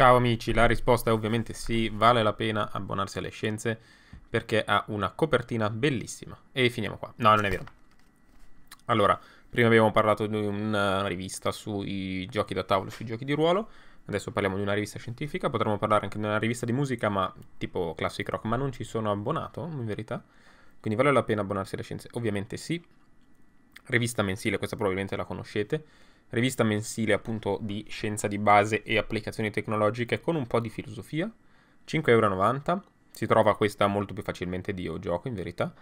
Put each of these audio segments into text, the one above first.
Ciao amici, la risposta è ovviamente sì, vale la pena abbonarsi alle scienze perché ha una copertina bellissima. E finiamo qua. No, non è vero. Allora, prima abbiamo parlato di una rivista sui giochi da tavolo, sui giochi di ruolo. Adesso parliamo di una rivista scientifica, potremmo parlare anche di una rivista di musica, ma tipo classic rock, ma non ci sono abbonato, in verità. Quindi vale la pena abbonarsi alle scienze? Ovviamente sì. Rivista mensile, questa probabilmente la conoscete rivista mensile appunto di scienza di base e applicazioni tecnologiche con un po' di filosofia, 5,90 euro, si trova questa molto più facilmente di Ogioco in verità,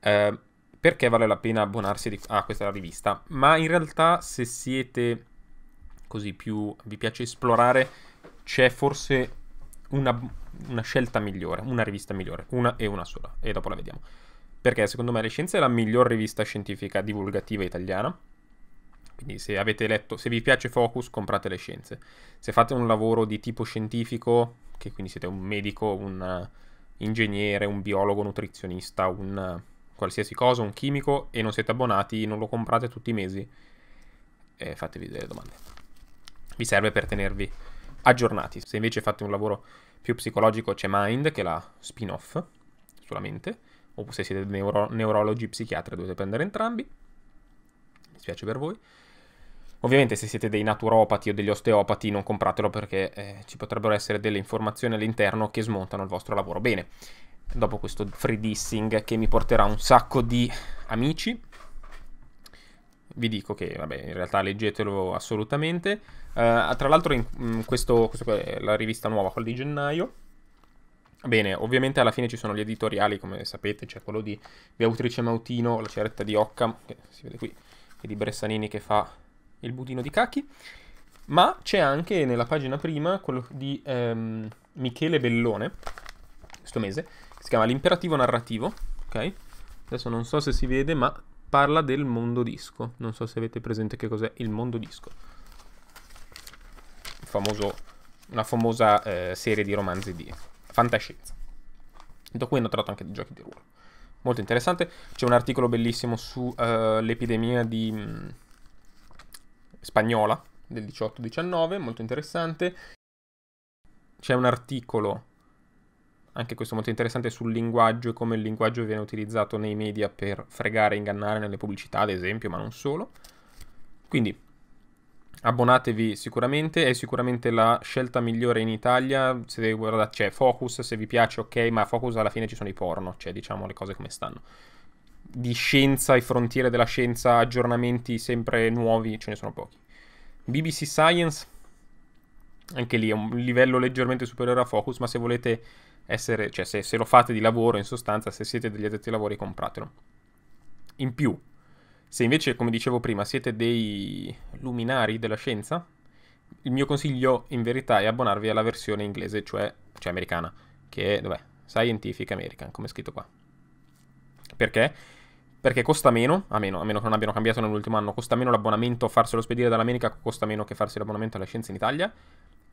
eh, perché vale la pena abbonarsi a questa rivista, ma in realtà se siete così più, vi piace esplorare, c'è forse una, una scelta migliore, una rivista migliore, una e una sola, e dopo la vediamo. Perché secondo me le scienze è la miglior rivista scientifica divulgativa italiana, quindi se avete letto, se vi piace Focus, comprate le scienze. Se fate un lavoro di tipo scientifico, che quindi siete un medico, un eh, ingegnere, un biologo, un nutrizionista, un eh, qualsiasi cosa, un chimico, e non siete abbonati, non lo comprate tutti i mesi, eh, fatevi delle domande. Vi serve per tenervi aggiornati. Se invece fate un lavoro più psicologico c'è Mind, che è la spin-off sulla mente, o se siete neuro- neurologi, psichiatri dovete prendere entrambi, mi spiace per voi. Ovviamente se siete dei naturopati o degli osteopati non compratelo perché eh, ci potrebbero essere delle informazioni all'interno che smontano il vostro lavoro. Bene, dopo questo free dissing che mi porterà un sacco di amici, vi dico che vabbè, in realtà leggetelo assolutamente. Uh, tra l'altro in, in mm, questo, questa è la rivista nuova, quella di gennaio. Bene, ovviamente alla fine ci sono gli editoriali, come sapete, c'è quello di, di Mautino, la ceretta di Occam, che si vede qui, e di Bressanini che fa il budino di cacchi. ma c'è anche nella pagina prima quello di ehm, Michele Bellone, questo mese, che si chiama L'imperativo narrativo, ok? Adesso non so se si vede, ma parla del mondo disco. Non so se avete presente che cos'è il mondo disco. Il famoso, una famosa eh, serie di romanzi di fantascienza. Da cui hanno tratto anche dei giochi di ruolo. Molto interessante. C'è un articolo bellissimo sull'epidemia eh, uh, di... Mh, mm, spagnola del 18-19, molto interessante. C'è un articolo, anche questo molto interessante, sul linguaggio e come il linguaggio viene utilizzato nei media per fregare e ingannare nelle pubblicità, ad esempio, ma non solo. Quindi abbonatevi sicuramente, è sicuramente la scelta migliore in Italia, se guardate c'è Focus, se vi piace ok, ma Focus alla fine ci sono i porno, cioè diciamo le cose come stanno di scienza e frontiere della scienza, aggiornamenti sempre nuovi, ce ne sono pochi. BBC Science, anche lì è un livello leggermente superiore a Focus, ma se volete essere, cioè se, se lo fate di lavoro in sostanza, se siete degli addetti ai lavori compratelo. In più, se invece, come dicevo prima, siete dei luminari della scienza, il mio consiglio in verità è abbonarvi alla versione inglese, cioè, cioè americana, che è, dov'è? Scientific American, come è scritto qua. Perché? perché costa meno, a meno, a meno che non abbiano cambiato nell'ultimo anno, costa meno l'abbonamento farselo spedire dall'America, costa meno che farsi l'abbonamento alla scienza in Italia,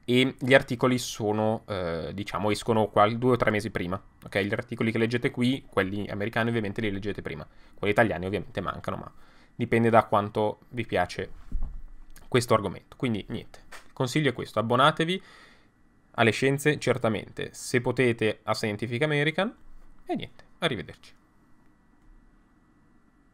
e gli articoli sono, eh, diciamo, escono qual- due o tre mesi prima, ok? Gli articoli che leggete qui, quelli americani ovviamente li leggete prima, quelli italiani ovviamente mancano, ma dipende da quanto vi piace questo argomento. Quindi niente, il consiglio è questo, abbonatevi alle scienze certamente, se potete a Scientific American, e niente, arrivederci.